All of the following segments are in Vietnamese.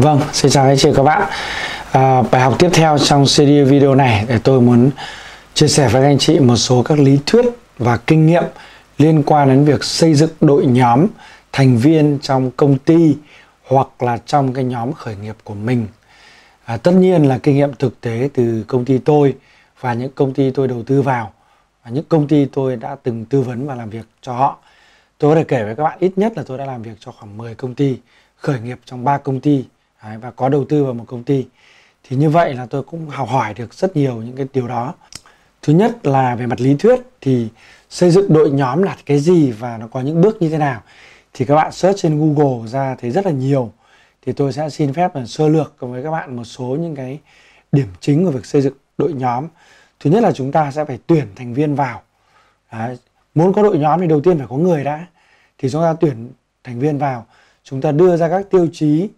Vâng, xin chào anh chị các bạn à, Bài học tiếp theo trong series video này để tôi muốn chia sẻ với anh chị một số các lý thuyết và kinh nghiệm liên quan đến việc xây dựng đội nhóm thành viên trong công ty hoặc là trong cái nhóm khởi nghiệp của mình à, Tất nhiên là kinh nghiệm thực tế từ công ty tôi và những công ty tôi đầu tư vào và những công ty tôi đã từng tư vấn và làm việc cho họ Tôi có thể kể với các bạn ít nhất là tôi đã làm việc cho khoảng 10 công ty khởi nghiệp trong 3 công ty Đấy, và có đầu tư vào một công ty thì như vậy là tôi cũng học hỏi được rất nhiều những cái điều đó thứ nhất là về mặt lý thuyết thì xây dựng đội nhóm là cái gì và nó có những bước như thế nào thì các bạn search trên Google ra thấy rất là nhiều thì tôi sẽ xin phép là sơ lược cùng với các bạn một số những cái điểm chính của việc xây dựng đội nhóm thứ nhất là chúng ta sẽ phải tuyển thành viên vào Đấy, muốn có đội nhóm thì đầu tiên phải có người đã thì chúng ta tuyển thành viên vào chúng ta đưa ra các tiêu chí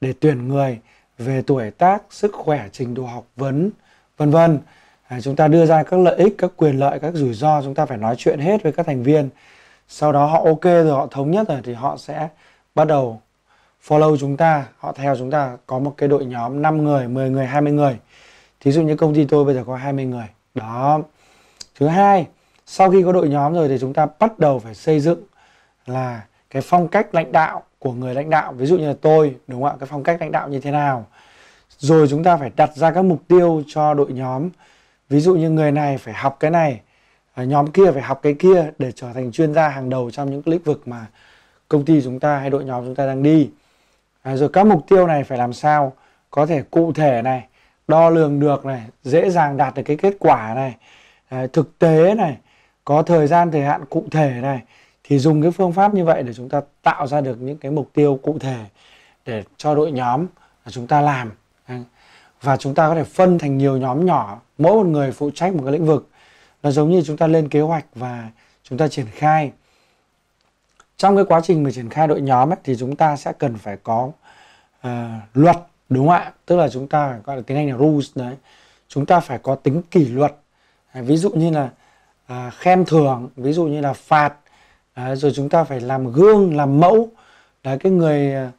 để tuyển người về tuổi tác, sức khỏe, trình độ học vấn, vân vân. À, chúng ta đưa ra các lợi ích, các quyền lợi, các rủi ro chúng ta phải nói chuyện hết với các thành viên. Sau đó họ ok rồi, họ thống nhất rồi thì họ sẽ bắt đầu follow chúng ta, họ theo chúng ta có một cái đội nhóm 5 người, 10 người, 20 người. Thí dụ như công ty tôi bây giờ có 20 người. Đó. Thứ hai, sau khi có đội nhóm rồi thì chúng ta bắt đầu phải xây dựng là cái phong cách lãnh đạo của người lãnh đạo ví dụ như là tôi đúng không ạ cái phong cách lãnh đạo như thế nào rồi chúng ta phải đặt ra các mục tiêu cho đội nhóm ví dụ như người này phải học cái này à, nhóm kia phải học cái kia để trở thành chuyên gia hàng đầu trong những lĩnh vực mà công ty chúng ta hay đội nhóm chúng ta đang đi à, rồi các mục tiêu này phải làm sao có thể cụ thể này đo lường được này dễ dàng đạt được cái kết quả này à, thực tế này có thời gian thời hạn cụ thể này thì dùng cái phương pháp như vậy để chúng ta tạo ra được những cái mục tiêu cụ thể để cho đội nhóm chúng ta làm và chúng ta có thể phân thành nhiều nhóm nhỏ mỗi một người phụ trách một cái lĩnh vực nó giống như chúng ta lên kế hoạch và chúng ta triển khai trong cái quá trình mà triển khai đội nhóm ấy, thì chúng ta sẽ cần phải có uh, luật đúng không ạ tức là chúng ta gọi là tiếng anh là rules đấy chúng ta phải có tính kỷ luật ví dụ như là uh, khen thưởng ví dụ như là phạt đấy, rồi chúng ta phải làm gương làm mẫu đấy cái người à,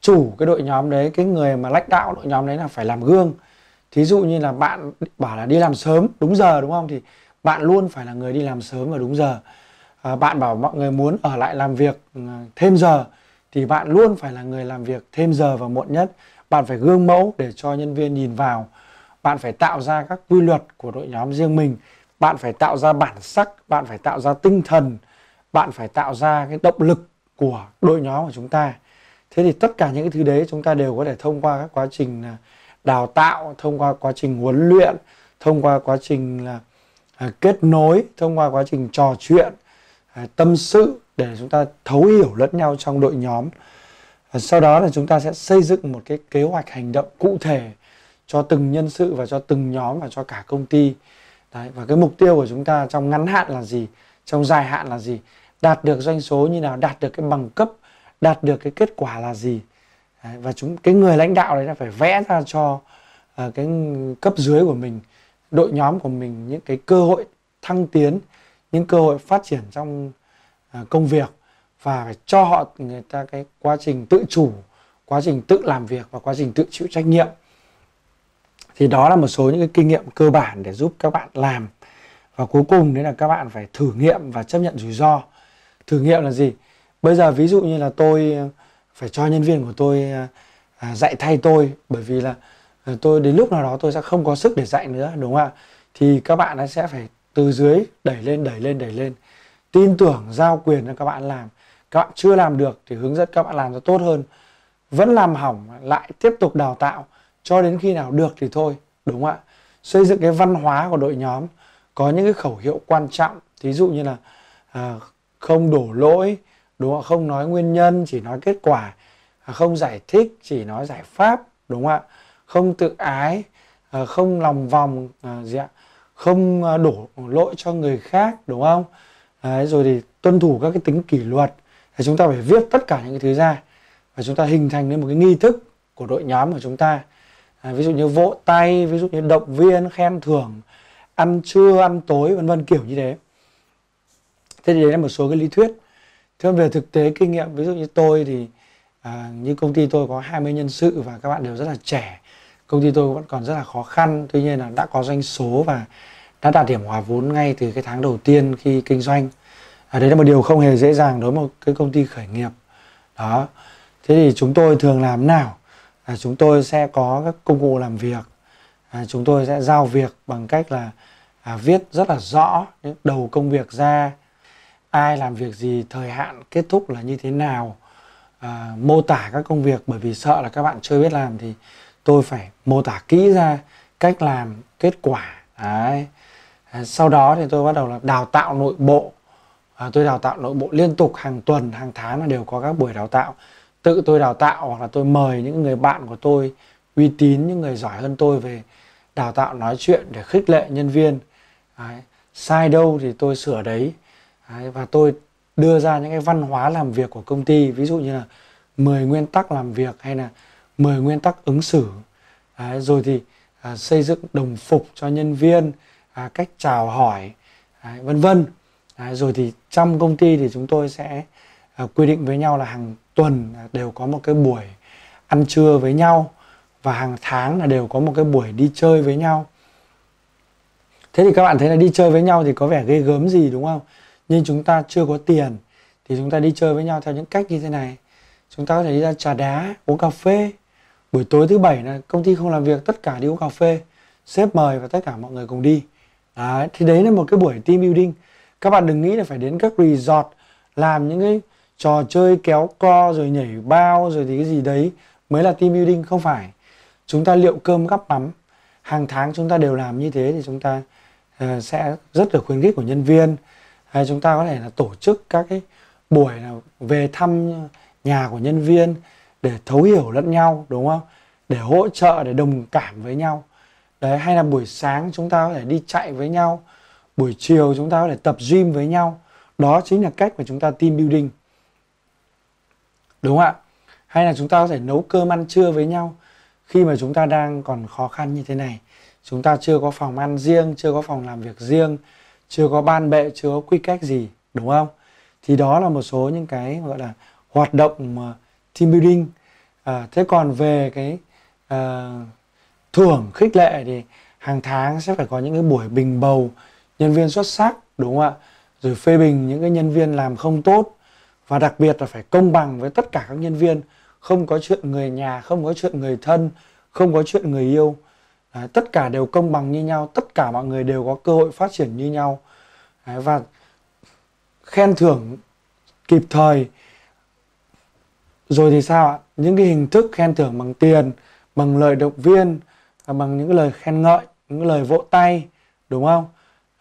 chủ cái đội nhóm đấy cái người mà lãnh đạo đội nhóm đấy là phải làm gương thí dụ như là bạn bảo là đi làm sớm đúng giờ đúng không thì bạn luôn phải là người đi làm sớm và đúng giờ à, bạn bảo mọi người muốn ở lại làm việc ừ, thêm giờ thì bạn luôn phải là người làm việc thêm giờ và muộn nhất bạn phải gương mẫu để cho nhân viên nhìn vào bạn phải tạo ra các quy luật của đội nhóm riêng mình bạn phải tạo ra bản sắc bạn phải tạo ra tinh thần bạn phải tạo ra cái động lực của đội nhóm của chúng ta thế thì tất cả những cái thứ đấy chúng ta đều có thể thông qua các quá trình à, đào tạo thông qua quá trình huấn luyện thông qua quá trình là à, kết nối thông qua quá trình trò chuyện à, tâm sự để chúng ta thấu hiểu lẫn nhau trong đội nhóm sau đó là chúng ta sẽ xây dựng một cái kế hoạch hành động cụ thể cho từng nhân sự và cho từng nhóm và cho cả công ty Đấy, và cái mục tiêu của chúng ta trong ngắn hạn là gì trong dài hạn là gì đạt được doanh số như nào đạt được cái bằng cấp đạt được cái kết quả là gì và chúng cái người lãnh đạo đấy là phải vẽ ra cho ờ, cái cấp dưới của mình đội nhóm của mình những cái cơ hội thăng tiến những cơ hội phát triển trong ờ, công việc và phải cho họ người ta cái quá trình tự chủ quá trình tự làm việc và quá trình tự chịu trách nhiệm thì đó là một số những cái kinh nghiệm cơ bản để giúp các bạn làm và cuối cùng đấy là các bạn phải thử nghiệm và chấp nhận rủi ro thử nghiệm là gì bây giờ ví dụ như là tôi ờ, phải cho nhân viên của tôi ờ, à, dạy thay tôi bởi vì là ờ, tôi đến lúc nào đó tôi sẽ không có sức để dạy nữa đúng không ạ thì các bạn sẽ phải từ dưới đẩy lên đẩy lên đẩy lên tin tưởng giao quyền cho các bạn làm các bạn chưa làm được thì hướng dẫn các bạn làm cho tốt hơn vẫn làm hỏng lại tiếp tục đào tạo cho đến khi nào được thì thôi đúng không ạ xây dựng cái văn hóa của đội nhóm có những cái khẩu hiệu quan trọng thí dụ như là à, không đổ lỗi đúng không không nói nguyên nhân chỉ nói kết quả à, không giải thích chỉ nói giải pháp đúng không ạ không tự ái à, không lòng vòng à, gì ạ không à, đổ lỗi cho người khác đúng không Đấy, rồi thì tuân thủ các cái tính kỷ luật thì chúng ta phải viết tất cả những cái thứ ra và chúng ta hình thành nên một cái nghi thức của đội nhóm của chúng ta à, ví dụ như vỗ tay ví dụ như động viên khen thưởng ăn trưa ăn tối vân vân kiểu như thế thế thì đấy là một số cái lý thuyết thế về thực tế kinh nghiệm ví dụ như tôi thì à, như công ty tôi có 20 nhân sự và các bạn đều rất là trẻ công ty tôi vẫn còn rất là khó khăn tuy nhiên là đã có doanh số và đã đạt điểm hòa vốn ngay từ cái tháng đầu tiên khi kinh doanh à, đấy là một điều không hề dễ dàng đối với một cái công ty khởi nghiệp đó thế thì chúng tôi thường làm nào à, chúng tôi sẽ có các công cụ làm việc à, chúng tôi sẽ giao việc bằng cách là à, viết rất là rõ những đầu công việc ra ai làm việc gì thời hạn kết thúc là như thế nào à, mô tả các công việc bởi vì sợ là các bạn chưa biết làm thì tôi phải mô tả kỹ ra cách làm kết quả Đấy. À, sau đó thì tôi bắt đầu là đào tạo nội bộ à, tôi đào tạo nội bộ liên tục hàng tuần hàng tháng là đều có các buổi đào tạo tự tôi đào tạo hoặc là tôi mời những người bạn của tôi uy tín những người giỏi hơn tôi về đào tạo nói chuyện để khích lệ nhân viên đấy. sai đâu thì tôi sửa đấy. đấy và tôi đưa ra những cái văn hóa làm việc của công ty ví dụ như là 10 nguyên tắc làm việc hay là 10 nguyên tắc ứng xử đấy. rồi thì à, xây dựng đồng phục cho nhân viên à, cách chào hỏi đấy, vân vân đấy, rồi thì trong công ty thì chúng tôi sẽ à, quy định với nhau là hàng tuần đều có một cái buổi ăn trưa với nhau và hàng tháng là đều có một cái buổi đi chơi với nhau thế thì các bạn thấy là đi chơi với nhau thì có vẻ ghê gớm gì đúng không nhưng chúng ta chưa có tiền thì chúng ta đi chơi với nhau theo những cách như thế này chúng ta có thể đi ra trà đá uống cà phê buổi tối thứ bảy là công ty không làm việc tất cả đi uống cà phê sếp mời và tất cả mọi người cùng đi đấy, thì đấy là một cái buổi team building các bạn đừng nghĩ là phải đến các resort làm những cái trò chơi kéo co rồi nhảy bao rồi thì cái gì đấy mới là team building không phải chúng ta liệu cơm gắp mắm hàng tháng chúng ta đều làm như thế thì chúng ta uh, sẽ rất được khuyến khích của nhân viên hay chúng ta có thể là tổ chức các cái buổi là về thăm nhà của nhân viên để thấu hiểu lẫn nhau đúng không để hỗ trợ để đồng cảm với nhau đấy hay là buổi sáng chúng ta có thể đi chạy với nhau buổi chiều chúng ta có thể tập gym với nhau đó chính là cách mà chúng ta team building đúng không ạ hay là chúng ta có thể nấu cơm ăn trưa với nhau khi mà chúng ta đang còn khó khăn như thế này chúng ta chưa có phòng ăn riêng chưa có phòng làm việc riêng chưa có ban bệ chưa có quy cách gì đúng không thì đó là một số những cái gọi là hoạt động team building à, thế còn về cái à, thưởng khích lệ thì hàng tháng sẽ phải có những cái buổi bình bầu nhân viên xuất sắc đúng không ạ rồi phê bình những cái nhân viên làm không tốt và đặc biệt là phải công bằng với tất cả các nhân viên không có chuyện người nhà không có chuyện người thân không có chuyện người yêu Đấy, à, tất cả đều công bằng như nhau tất cả mọi người đều có cơ hội phát triển như nhau Đấy, à, và khen thưởng kịp thời rồi thì sao ạ những cái hình thức khen thưởng bằng tiền bằng lời động viên à, bằng những lời khen ngợi những lời vỗ tay đúng không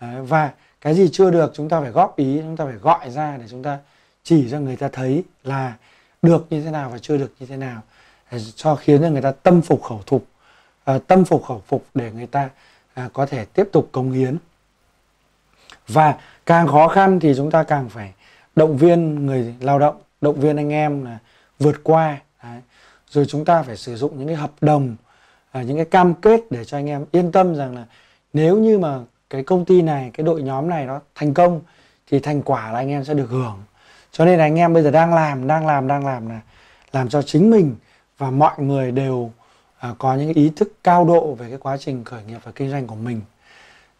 Đấy, và cái gì chưa được chúng ta phải góp ý chúng ta phải gọi ra để chúng ta chỉ cho người ta thấy là được như thế nào và chưa được như thế nào để à, cho khiến cho người ta tâm phục khẩu phục à, tâm phục khẩu phục để người ta à, có thể tiếp tục cống hiến và càng khó khăn thì chúng ta càng phải động viên người lao động động viên anh em là vượt qua đấy. rồi chúng ta phải sử dụng những cái hợp đồng à, những cái cam kết để cho anh em yên tâm rằng là nếu như mà cái công ty này cái đội nhóm này nó thành công thì thành quả là anh em sẽ được hưởng cho nên là anh em bây giờ đang làm đang làm đang làm là làm cho chính mình và mọi người đều à, có những ý thức cao độ về cái quá trình khởi nghiệp và kinh doanh của mình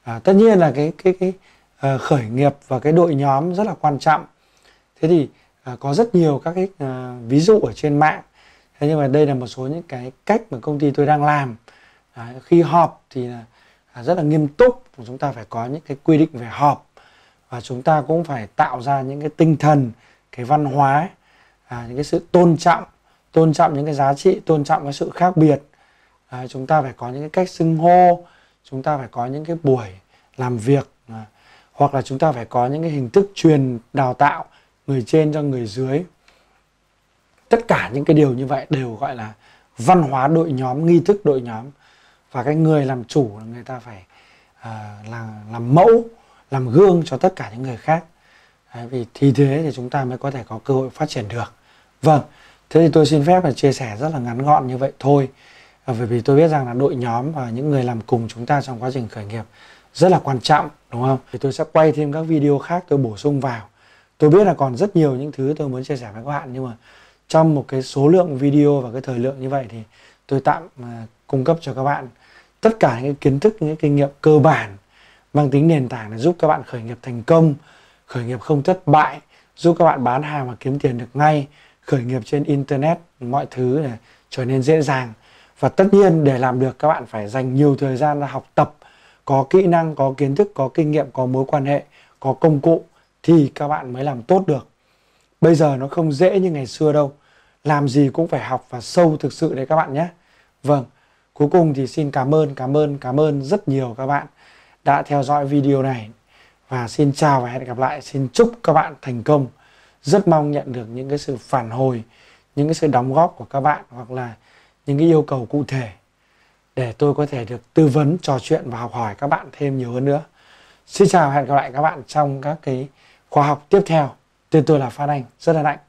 à, tất nhiên là cái cái cái à, khởi nghiệp và cái đội nhóm rất là quan trọng thế thì à, có rất nhiều các cái à, ví dụ ở trên mạng thế nhưng mà đây là một số những cái cách mà công ty tôi đang làm à, khi họp thì à, rất là nghiêm túc chúng ta phải có những cái quy định về họp và chúng ta cũng phải tạo ra những cái tinh thần cái văn hóa à, những cái sự tôn trọng tôn trọng những cái giá trị tôn trọng cái sự khác biệt à, chúng ta phải có những cái cách xưng hô chúng ta phải có những cái buổi làm việc à, hoặc là chúng ta phải có những cái hình thức truyền đào tạo người trên cho người dưới tất cả những cái điều như vậy đều gọi là văn hóa đội nhóm nghi thức đội nhóm và cái người làm chủ là người ta phải à, là làm mẫu làm gương cho tất cả những người khác Đấy, vì thì thế thì chúng ta mới có thể có cơ hội phát triển được vâng thế thì tôi xin phép là chia sẻ rất là ngắn gọn như vậy thôi ờ, bởi vì tôi biết rằng là đội nhóm và những người làm cùng chúng ta trong quá trình khởi nghiệp rất là quan trọng đúng không thì tôi sẽ quay thêm các video khác tôi bổ sung vào tôi biết là còn rất nhiều những thứ tôi muốn chia sẻ với các bạn nhưng mà trong một cái số lượng video và cái thời lượng như vậy thì tôi tạm ờ, cung cấp cho các bạn tất cả những kiến thức những kinh nghiệm cơ bản mang tính nền tảng là giúp các bạn khởi nghiệp thành công khởi nghiệp không thất bại giúp các bạn bán hàng và kiếm tiền được ngay khởi nghiệp trên internet mọi thứ này trở nên dễ dàng và tất nhiên để làm được các bạn phải dành nhiều thời gian ra học tập có kỹ năng có kiến thức có kinh nghiệm có mối quan hệ có công cụ thì các bạn mới làm tốt được bây giờ nó không dễ như ngày xưa đâu làm gì cũng phải học và sâu thực sự đấy các bạn nhé vâng cuối cùng thì xin cảm ơn cảm ơn cảm ơn rất nhiều các bạn đã theo dõi video này và xin chào và hẹn gặp lại xin chúc các bạn thành công rất mong nhận được những cái sự phản hồi những cái sự đóng góp của các bạn hoặc là những cái yêu cầu cụ thể để tôi có thể được tư vấn trò chuyện và học hỏi các bạn thêm nhiều hơn nữa xin chào và hẹn gặp lại các bạn trong các cái khóa học tiếp theo tên tôi là Phan Anh rất là hạnh